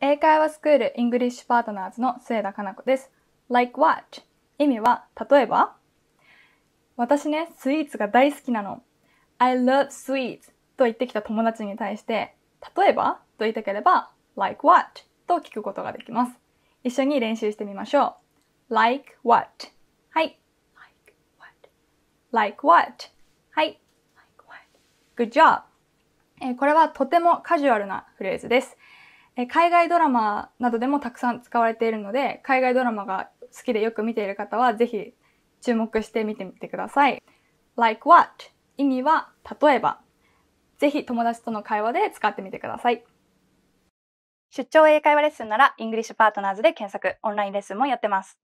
英会話スクール English Partners の末田かな子です。Like what? 意味は、例えば私ね、スイーツが大好きなの。I love sweets と言ってきた友達に対して、例えばと言いたければ、like what? と聞くことができます。一緒に練習してみましょう。like what? はい。like what? Like what? はい。like what? good job! えこれはとてもカジュアルなフレーズです。海外ドラマなどでもたくさん使われているので、海外ドラマが好きでよく見ている方は、ぜひ注目して見てみてください。like what 意味は、例えば。ぜひ友達との会話で使ってみてください。出張英会話レッスンなら、イングリッシュパートナーズで検索、オンラインレッスンもやってます。